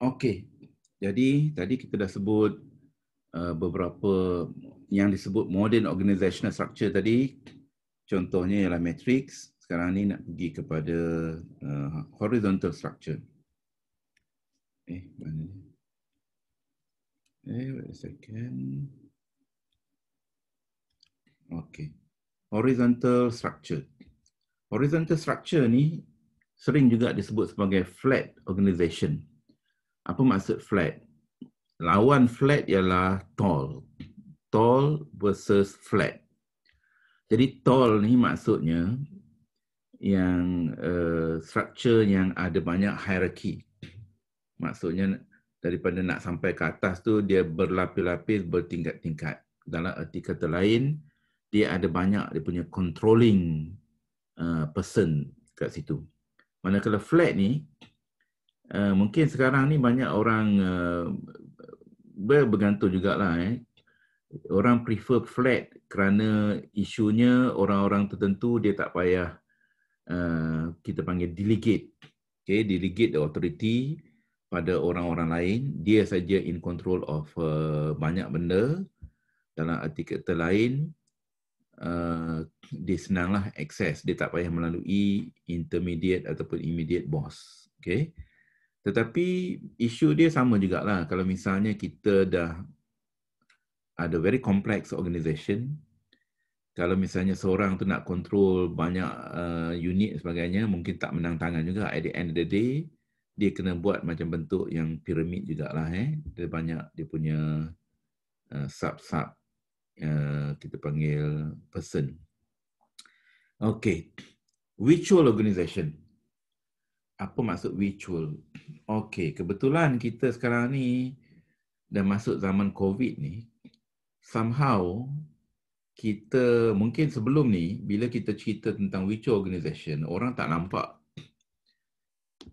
Okey. Jadi tadi kita dah sebut uh, beberapa yang disebut modern organizational structure tadi. Contohnya ialah matrix. Sekarang ni nak pergi kepada uh, horizontal structure. Eh, mana Eh, wait a second. Okey. Horizontal structure. Horizontal structure ni sering juga disebut sebagai flat organization apa maksud flat? Lawan flat ialah tall. Tall versus flat. Jadi tall ni maksudnya yang uh, structure yang ada banyak hierarki. Maksudnya daripada nak sampai ke atas tu dia berlapis-lapis bertingkat-tingkat. Dalam erti kata lain, dia ada banyak dia punya controlling uh, person kat situ. Manakala flat ni Eh, mungkin sekarang ni banyak orang uh, bergantung jugalah eh. Orang prefer flat kerana isunya orang-orang tertentu dia tak payah uh, kita panggil delegate. Okay, delegate the authority pada orang-orang lain. Dia saja in control of uh, banyak benda. Dalam artikel kata lain, uh, dia senanglah access. Dia tak payah melalui intermediate ataupun immediate boss. Okay. Tetapi isu dia sama juga lah. Kalau misalnya kita dah ada very complex organisation, kalau misalnya seorang tu nak control banyak uh, unit sebagainya, mungkin tak menang tangan juga. At the end of the day, dia kena buat macam bentuk yang piramid juga lah Eh. Dia banyak dia punya eh, sub-sub uh, kita panggil person. Okay. virtual organisation apa maksud virtual? Okey, kebetulan kita sekarang ni dah masuk zaman COVID ni, somehow kita mungkin sebelum ni bila kita cerita tentang virtual organisation, orang tak nampak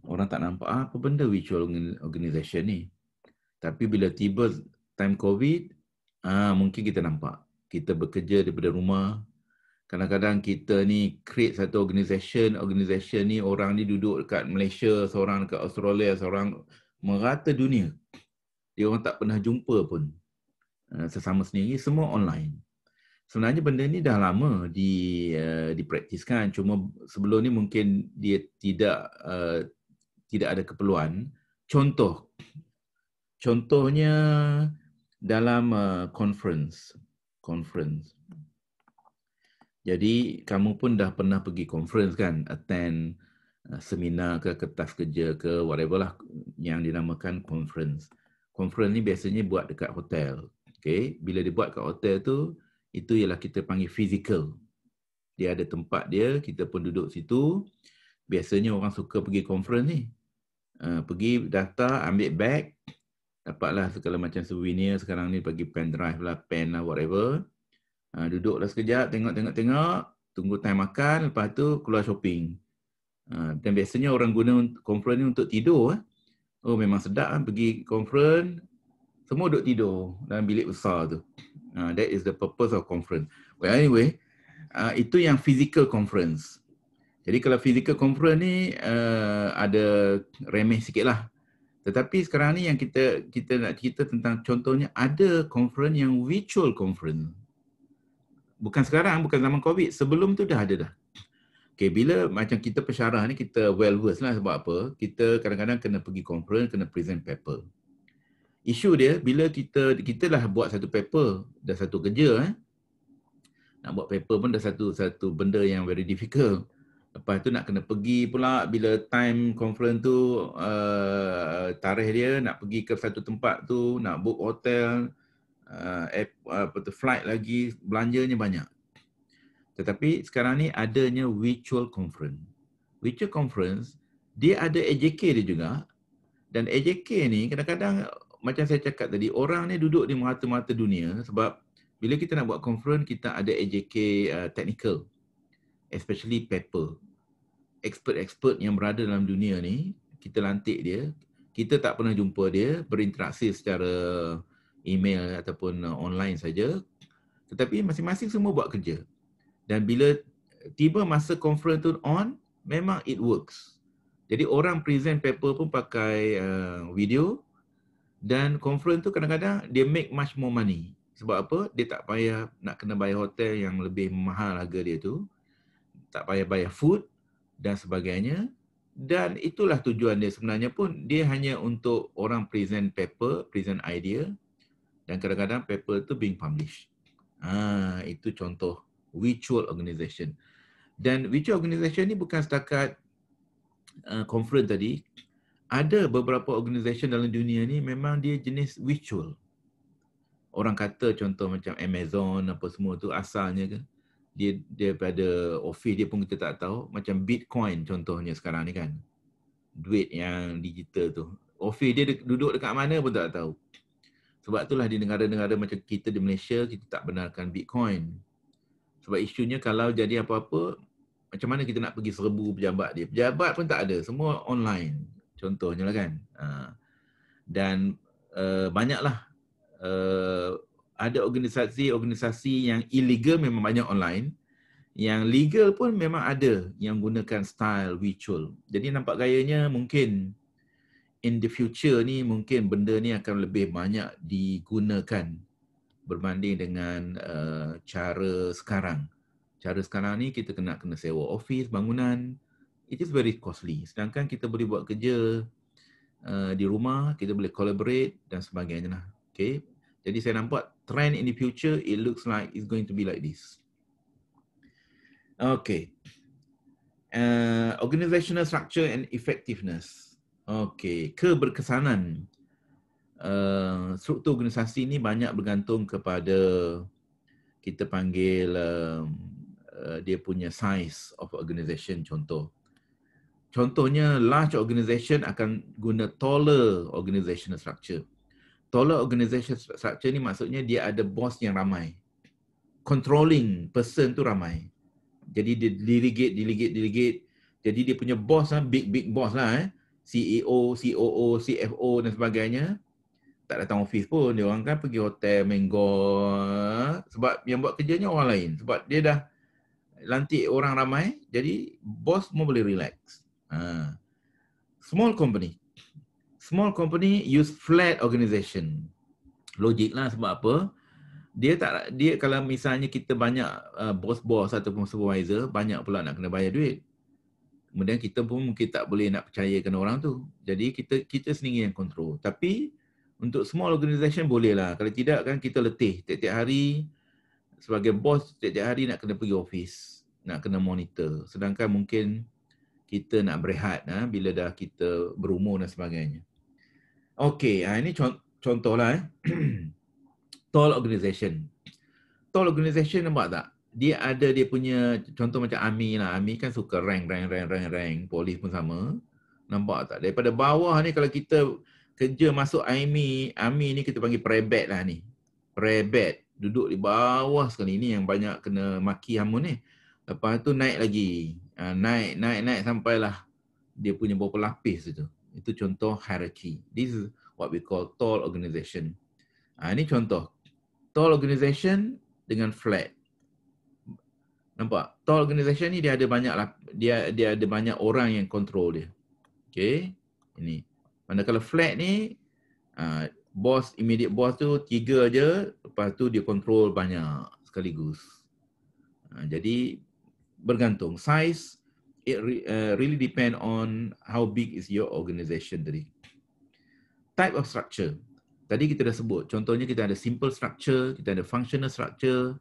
orang tak nampak apa benda virtual organisation ni. Tapi bila tiba time COVID, ah mungkin kita nampak. Kita bekerja daripada rumah, Kadang-kadang kita ni create satu organisasi, organisasi ni orang ni duduk dekat Malaysia, seorang dekat Australia, seorang merata dunia. Dia orang tak pernah jumpa pun eh, sesama sendiri, semua online. Sebenarnya benda ni dah lama di uh, dipraktiskan cuma sebelum ni mungkin dia tidak uh, tidak ada keperluan. Contoh contohnya dalam uh, conference conference jadi kamu pun dah pernah pergi conference kan, attend uh, seminar ke kertas kerja ke whatever lah yang dinamakan conference. Conference ni biasanya buat dekat hotel. Okay. Bila dia buat kat hotel tu, itu ialah kita panggil physical. Dia ada tempat dia, kita pun duduk situ. Biasanya orang suka pergi conference ni. Uh, pergi data, ambil bag. Dapatlah segala macam souvenir sekarang ni bagi pen drive lah, pen lah, whatever. Ha, duduklah sekejap, tengok-tengok-tengok, tunggu time makan, lepas tu keluar shopping. Ha, dan biasanya orang guna konferen ni untuk tidur. Eh. Oh memang sedap kan, pergi konferen, semua duduk tidur dalam bilik besar tu. Ha, that is the purpose of conference. Well anyway, ha, itu yang physical conference. Jadi kalau physical conference ni uh, ada remeh sikit lah. Tetapi sekarang ni yang kita kita nak cerita tentang contohnya ada conference yang virtual conference bukan sekarang, bukan zaman COVID. Sebelum tu dah ada dah. Okay, bila macam kita pesarah ni, kita well versed lah sebab apa. Kita kadang-kadang kena pergi conference, kena present paper. Isu dia, bila kita, kita dah buat satu paper, dah satu kerja eh. Nak buat paper pun dah satu satu benda yang very difficult. Lepas tu nak kena pergi pula bila time conference tu uh, tarikh dia nak pergi ke satu tempat tu, nak book hotel, uh, app, uh, apa tu, flight lagi belanjanya banyak. Tetapi sekarang ni adanya virtual conference. Virtual conference, dia ada AJK dia juga. Dan AJK ni kadang-kadang macam saya cakap tadi, orang ni duduk di mata-mata dunia sebab bila kita nak buat conference, kita ada AJK uh, technical. Especially paper. Expert-expert yang berada dalam dunia ni, kita lantik dia. Kita tak pernah jumpa dia, berinteraksi secara email ataupun uh, online saja. Tetapi masing-masing semua buat kerja. Dan bila tiba masa conference tu on, memang it works. Jadi orang present paper pun pakai uh, video dan conference tu kadang-kadang dia make much more money. Sebab apa? Dia tak payah nak kena bayar hotel yang lebih mahal harga dia tu. Tak payah bayar food dan sebagainya. Dan itulah tujuan dia sebenarnya pun. Dia hanya untuk orang present paper, present idea dan kadang-kadang paper itu being published. Ah itu contoh virtual organisation. Dan virtual organisation ni bukan setakat uh, conference tadi. Ada beberapa organisation dalam dunia ni memang dia jenis virtual. Orang kata contoh macam Amazon apa semua tu asalnya kan dia daripada office dia pun kita tak tahu macam Bitcoin contohnya sekarang ni kan. Duit yang digital tu. Office dia duduk dekat mana pun tak tahu. Sebab itulah di negara-negara macam kita di Malaysia, kita tak benarkan Bitcoin. Sebab isunya kalau jadi apa-apa, macam mana kita nak pergi serbu pejabat dia. Pejabat pun tak ada. Semua online. Contohnya lah kan. Ha. Dan eh, banyaklah eh, ada organisasi-organisasi yang illegal memang banyak online. Yang legal pun memang ada yang gunakan style virtual. Jadi nampak gayanya mungkin in the future ni mungkin benda ni akan lebih banyak digunakan berbanding dengan uh, cara sekarang. Cara sekarang ni kita kena kena sewa office, bangunan. It is very costly. Sedangkan kita boleh buat kerja uh, di rumah, kita boleh collaborate dan sebagainya lah. Okay. Jadi saya nampak trend in the future, it looks like it's going to be like this. Okay. Uh, organizational structure and effectiveness. Okey, keberkesanan. Uh, eh, struktur organisasi ini banyak bergantung kepada kita panggil uh, uh, dia punya size of organisation contoh. Contohnya large organisation akan guna taller organisational structure. Taller organisation structure ni maksudnya dia ada boss yang ramai. Controlling person tu ramai. Jadi dia delegate, delegate, delegate. Jadi dia punya boss lah, big, big boss lah eh. CEO, COO, CFO dan sebagainya tak datang office pun dia orang kan pergi hotel main golf sebab yang buat kerjanya orang lain sebab dia dah lantik orang ramai jadi bos semua boleh relax. Ha. Small company. Small company use flat organization. Logik lah sebab apa? Dia tak dia kalau misalnya kita banyak uh, bos-bos ataupun supervisor banyak pula nak kena bayar duit kemudian kita pun mungkin tak boleh nak percayakan orang tu. Jadi kita kita sendiri yang kontrol. Tapi untuk small organisation bolehlah. Kalau tidak kan kita letih tiap-tiap hari sebagai bos tiap-tiap hari nak kena pergi office, nak kena monitor. Sedangkan mungkin kita nak berehat ha, bila dah kita berumur dan sebagainya. Okey, ha, ini contohlah eh. tall organisation. Tall organisation nampak tak? dia ada dia punya contoh macam Ami lah. Ami kan suka rank rank rank rank rank. Polis pun sama. Nampak tak? Daripada bawah ni kalau kita kerja masuk Ami, Ami ni kita panggil prebet lah ni. Prebet. Duduk di bawah sekali ni yang banyak kena maki hamun ni. Lepas tu naik lagi. Ah, naik naik naik sampailah dia punya beberapa lapis tu. Itu contoh hierarchy. This is what we call tall organization. Ah ini contoh. Tall organization dengan flat. Nampak? Tall organisasi ni dia ada banyak lah, dia dia ada banyak orang yang control dia. Okay. Ini. kalau flat ni, uh, boss, immediate boss tu tiga je, lepas tu dia control banyak sekaligus. Uh, jadi, bergantung. Size, it re, uh, really depend on how big is your organisation tadi. Type of structure. Tadi kita dah sebut. Contohnya kita ada simple structure, kita ada functional structure,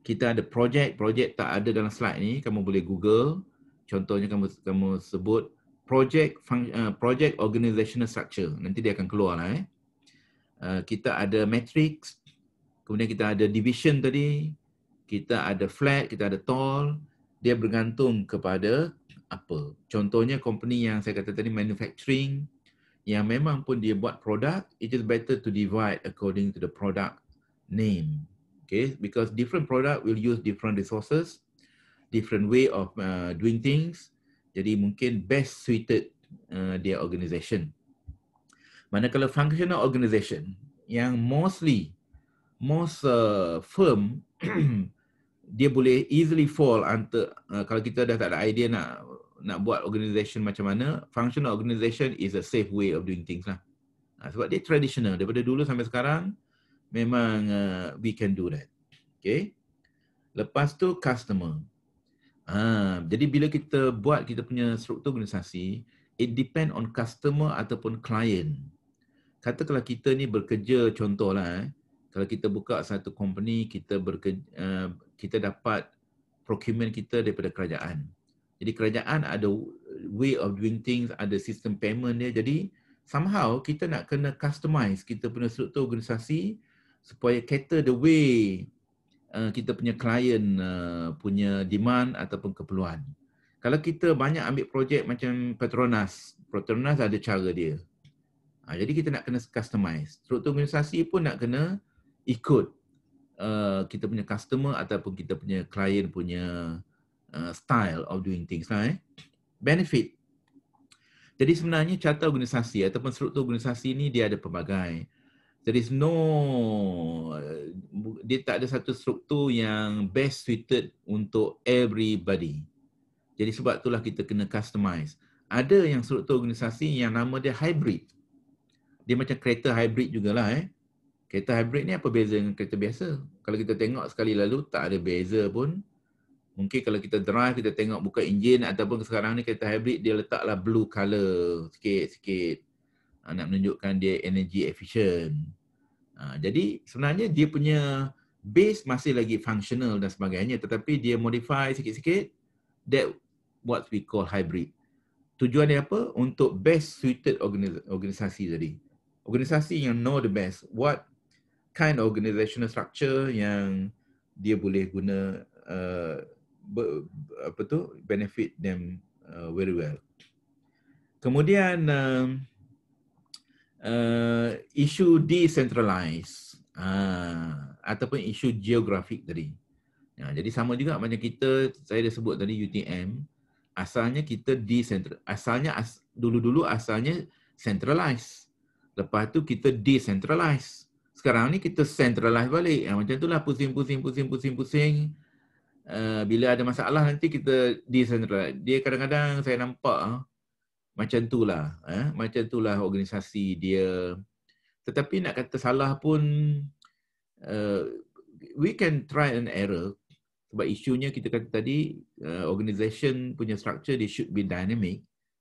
kita ada projek, projek tak ada dalam slide ni, kamu boleh google. Contohnya kamu kamu sebut project fun, uh, eh, project organizational structure. Nanti dia akan keluar lah eh. Uh, kita ada matrix, kemudian kita ada division tadi, kita ada flat, kita ada tall. Dia bergantung kepada apa. Contohnya company yang saya kata tadi manufacturing yang memang pun dia buat produk, it is better to divide according to the product name okay because different product will use different resources different way of uh, doing things jadi mungkin best suited uh, their organization manakala functional organisation yang mostly most uh, firm dia boleh easily fall under uh, kalau kita dah tak ada idea nak nak buat organization macam mana functional organisation is a safe way of doing things lah sebab dia traditional daripada dulu sampai sekarang memang uh, we can do that. Okay. Lepas tu customer. Ha, jadi bila kita buat kita punya struktur organisasi, it depend on customer ataupun client. Kata kalau kita ni bekerja contohlah eh, kalau kita buka satu company, kita bekerja, uh, kita dapat procurement kita daripada kerajaan. Jadi kerajaan ada way of doing things, ada sistem payment dia. Jadi somehow kita nak kena customize kita punya struktur organisasi supaya cater the way uh, kita punya client uh, punya demand ataupun keperluan. Kalau kita banyak ambil projek macam Petronas, Petronas ada cara dia. Ha, jadi kita nak kena customize. Struktur organisasi pun nak kena ikut uh, kita punya customer ataupun kita punya client punya uh, style of doing things lah eh. Benefit. Jadi sebenarnya carta organisasi ataupun struktur organisasi ni dia ada pelbagai there is no uh, dia tak ada satu struktur yang best suited untuk everybody. Jadi sebab itulah kita kena customize. Ada yang struktur organisasi yang nama dia hybrid. Dia macam kereta hybrid jugalah eh. Kereta hybrid ni apa beza dengan kereta biasa? Kalau kita tengok sekali lalu tak ada beza pun. Mungkin kalau kita drive kita tengok buka enjin ataupun sekarang ni kereta hybrid dia letaklah blue color sikit-sikit uh, nak menunjukkan dia energy efficient. Uh, jadi sebenarnya dia punya base masih lagi functional dan sebagainya tetapi dia modify sikit-sikit that what we call hybrid. Tujuan dia apa? Untuk best suited organisasi tadi. Organisasi yang know the best what kind of organizational structure yang dia boleh guna uh, ber, apa tu benefit them uh, very well. Kemudian uh, uh, isu decentralized uh, ataupun isu geografik tadi. Ya, jadi sama juga macam kita saya dah sebut tadi UTM asalnya kita decentral, asalnya as, dulu-dulu asalnya centralized. Lepas tu kita decentralized. Sekarang ni kita centralized balik. Ya, macam itulah pusing-pusing-pusing-pusing-pusing. Uh, eh, bila ada masalah nanti kita decentralized. Dia kadang-kadang saya nampak uh, macam itulah eh ha? macam itulah organisasi dia tetapi nak kata salah pun uh, we can try and error sebab isunya kita kata tadi uh, organisation punya struktur they should be dynamic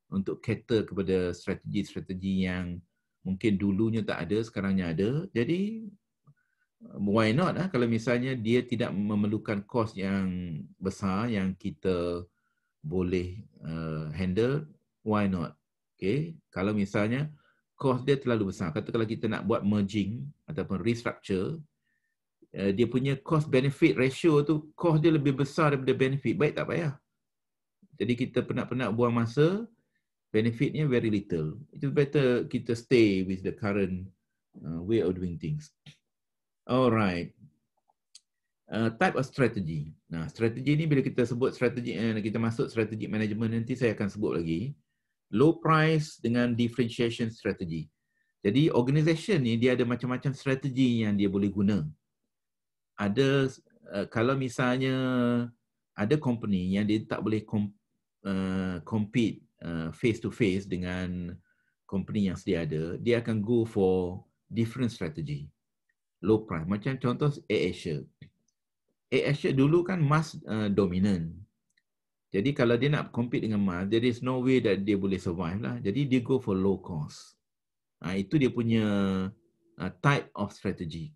untuk cater kepada strategi-strategi yang mungkin dulunya tak ada sekarangnya ada jadi why not ah kalau misalnya dia tidak memerlukan kos yang besar yang kita boleh uh, handle why not? Okay, kalau misalnya cost dia terlalu besar, kata kalau kita nak buat merging ataupun restructure, eh, dia punya cost benefit ratio tu cost dia lebih besar daripada benefit, baik tak payah. Jadi kita penat-penat buang masa, benefitnya very little. Itu better kita stay with the current uh, way of doing things. Alright. Uh, type of strategy. Nah, strategi ni bila kita sebut strategi, eh, kita masuk strategic management nanti saya akan sebut lagi low price dengan differentiation strategy. Jadi organisasi ni dia ada macam-macam strategi yang dia boleh guna. Ada eh, kalau misalnya ada company yang dia tak boleh eh, compete face to face dengan company yang sedia ada, dia akan go for different strategy. Low price. Macam contoh AirAsia. AirAsia dulu kan mass eh, dominant. Jadi kalau dia nak compete dengan mahal, there is no way that dia boleh survive lah. Jadi dia go for low cost. Ha, itu dia punya uh, type of strategy.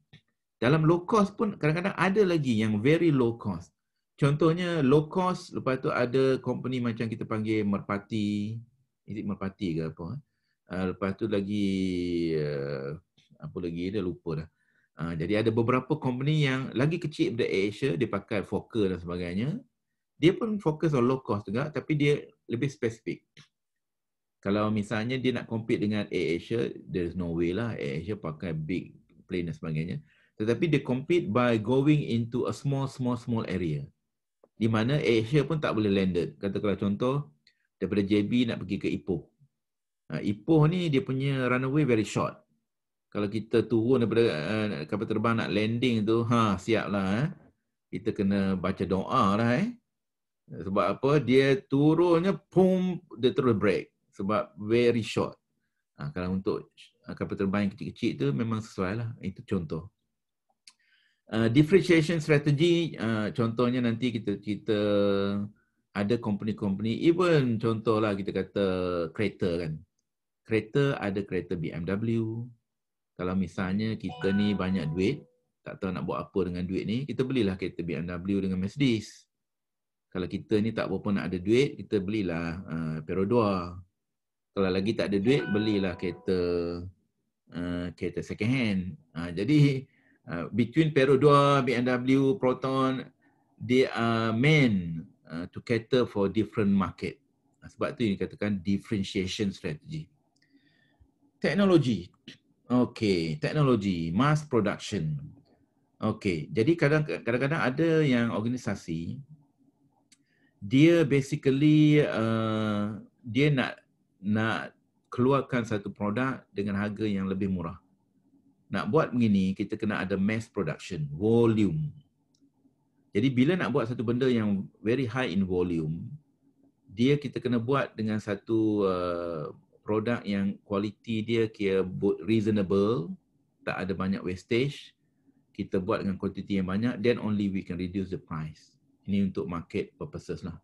Dalam low cost pun kadang-kadang ada lagi yang very low cost. Contohnya low cost, lepas tu ada company macam kita panggil Merpati. Is Merpati ke apa? Eh? Uh, lepas tu lagi, uh, apa lagi dia lupa dah. Uh, jadi ada beberapa company yang lagi kecil dari Asia, dia pakai Fokker dan sebagainya dia pun fokus on low cost juga tapi dia lebih spesifik. Kalau misalnya dia nak compete dengan Air Asia, there's no way lah Air Asia pakai big plane dan sebagainya. Tetapi dia compete by going into a small, small, small area. Di mana Air Asia pun tak boleh landed. Katakanlah contoh, daripada JB nak pergi ke Ipoh. Ha, Ipoh ni dia punya runway very short. Kalau kita turun daripada uh, kapal terbang nak landing tu, ha siap lah. Eh. Kita kena baca doa lah eh. Sebab apa? Dia turunnya, pum, dia terus break. Sebab very short. Ha, kalau untuk kapal terbang kecil-kecil tu memang sesuai lah. Itu contoh. Uh, differentiation strategy, uh, contohnya nanti kita kita ada company-company, even contohlah kita kata kereta kan. Kereta ada kereta BMW. Kalau misalnya kita ni banyak duit, tak tahu nak buat apa dengan duit ni, kita belilah kereta BMW dengan Mercedes kalau kita ni tak berapa nak ada duit, kita belilah uh, Perodua. Kalau lagi tak ada duit, belilah kereta uh, kereta second hand. Uh, jadi uh, between Perodua, BMW, Proton, they are meant uh, to cater for different market. Uh, sebab tu yang dikatakan differentiation strategy. Teknologi. Okay, teknologi. Mass production. Okay, jadi kadang-kadang ada yang organisasi dia basically uh, dia nak nak keluarkan satu produk dengan harga yang lebih murah. Nak buat begini, kita kena ada mass production, volume. Jadi bila nak buat satu benda yang very high in volume, dia kita kena buat dengan satu uh, produk yang quality dia kira reasonable, tak ada banyak wastage, kita buat dengan kuantiti yang banyak, then only we can reduce the price. Ini untuk market purposes lah.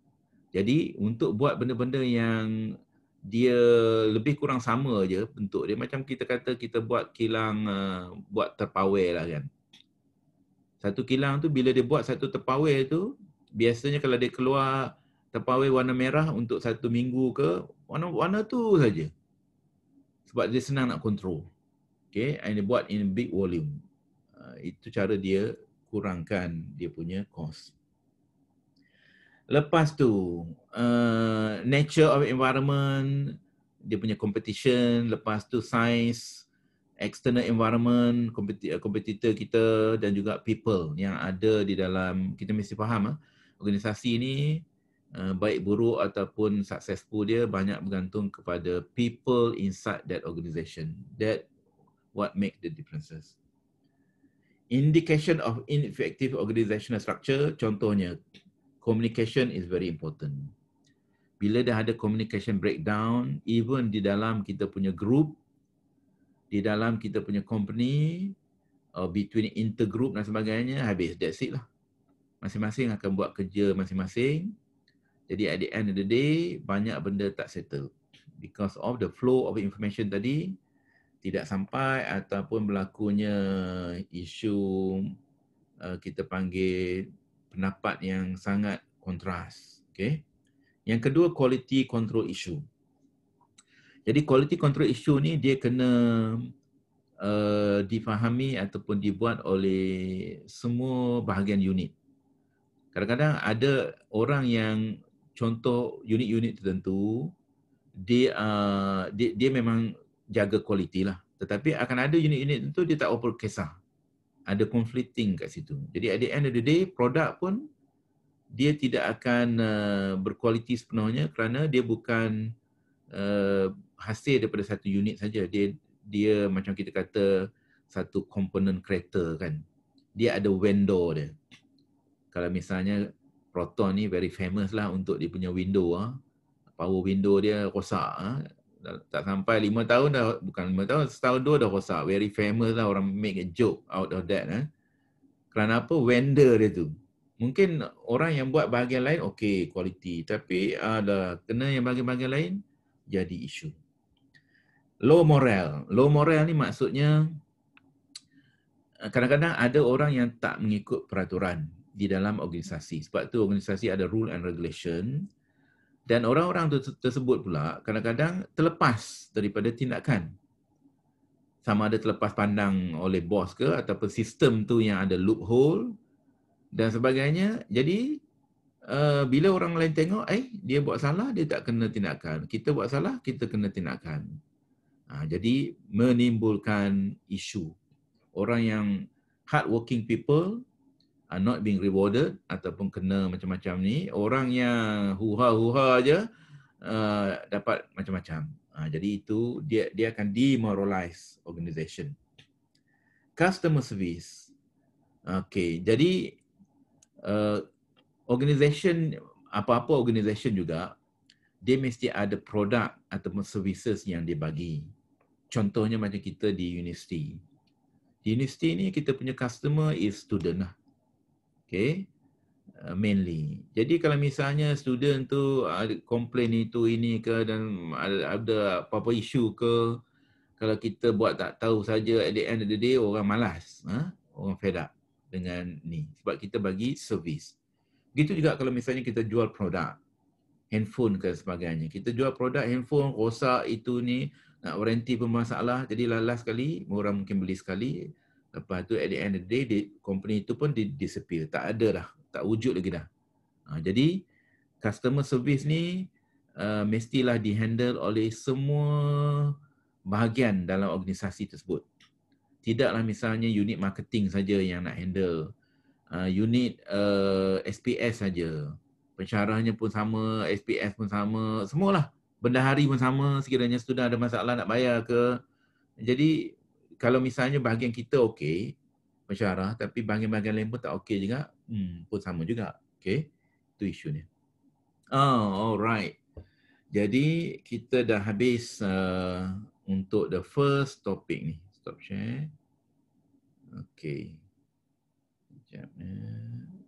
Jadi untuk buat benda-benda yang dia lebih kurang sama je bentuk dia macam kita kata kita buat kilang uh, buat terpower lah kan. Satu kilang tu bila dia buat satu terpower tu biasanya kalau dia keluar terpower warna merah untuk satu minggu ke warna warna tu saja. Sebab dia senang nak control. Okay, ini buat in big volume. Uh, itu cara dia kurangkan dia punya cost. Lepas tu, uh, nature of environment, dia punya competition, lepas tu science, external environment, eh, competitor kita dan juga people yang ada di dalam, kita mesti faham uh, organisasi ni eh, baik buruk ataupun successful dia banyak bergantung kepada people inside that organisation. That what make the differences. Indication of ineffective organisational structure, contohnya communication is very important. Bila dah ada communication breakdown, even di dalam kita punya group, di dalam kita punya company, uh, between intergroup dan sebagainya, habis. That's it lah. Masing-masing akan buat kerja masing-masing. Jadi at the end of the day, banyak benda tak settle. Because of the flow of information tadi, tidak sampai ataupun berlakunya isu uh, kita panggil pendapat yang sangat kontras. Okay. Yang kedua, quality control issue. Jadi quality control issue ni dia kena uh, difahami ataupun dibuat oleh semua bahagian unit. Kadang-kadang ada orang yang contoh unit-unit tertentu dia, uh, dia dia memang jaga kualiti lah. Tetapi akan ada unit-unit tertentu dia tak over kisah ada conflicting kat situ. Jadi at the end of the day, produk pun dia tidak akan uh, berkualiti sepenuhnya kerana dia bukan uh, hasil daripada satu unit saja. Dia dia macam kita kata satu komponen kereta kan. Dia ada window dia. Kalau misalnya Proton ni very famous lah untuk dia punya window ah. Power window dia rosak ah tak sampai lima tahun dah bukan lima tahun setahun dua dah rosak very famous lah orang make a joke out of that eh. kerana apa vendor dia tu mungkin orang yang buat bahagian lain okay quality tapi ada ah, uh, kena yang bahagian-bahagian lain jadi isu low morale low morale ni maksudnya ah, kadang-kadang ada orang yang tak mengikut peraturan di dalam organisasi sebab tu organisasi ada rule and regulation dan orang-orang tersebut pula kadang-kadang terlepas daripada tindakan. Sama ada terlepas pandang oleh bos ke ataupun sistem tu yang ada loophole dan sebagainya. Jadi uh, bila orang lain tengok, eh dia buat salah, dia tak kena tindakan. Kita buat salah, kita kena tindakan. Ha, jadi menimbulkan isu. Orang yang hardworking people uh, not being rewarded ataupun kena macam-macam ni orang yang huha-huha aja uh, dapat macam-macam uh, jadi itu dia dia akan demoralize organization customer service okay jadi uh, organization apa-apa organization juga dia mesti ada produk ataupun services yang dia bagi contohnya macam kita di university di university ni kita punya customer is student lah Okay. Uh, mainly. Jadi kalau misalnya student tu ada uh, komplain itu ini ke dan ada, apa-apa isu ke kalau kita buat tak tahu saja at the end of the day orang malas. Huh? Ha? Orang fed up dengan ni. Sebab kita bagi servis. Gitu juga kalau misalnya kita jual produk. Handphone ke sebagainya. Kita jual produk handphone rosak itu ni nak warranty pun masalah. Jadi last sekali orang mungkin beli sekali Lepas tu at the end of the day the company itu pun di disappear. Tak ada dah. Tak wujud lagi dah. Ha, jadi customer service ni uh, mestilah dihandle oleh semua bahagian dalam organisasi tersebut. Tidaklah misalnya unit marketing saja yang nak handle. Uh, unit uh, SPS saja. Pencarahnya pun sama, SPS pun sama, semualah. hari pun sama sekiranya sudah ada masalah nak bayar ke. Jadi kalau misalnya bahagian kita okey mesyuarah tapi bahagian-bahagian lain pun tak okey juga hmm pun sama juga okey itu isu ni oh alright jadi kita dah habis uh, untuk the first topic ni stop share okey jap eh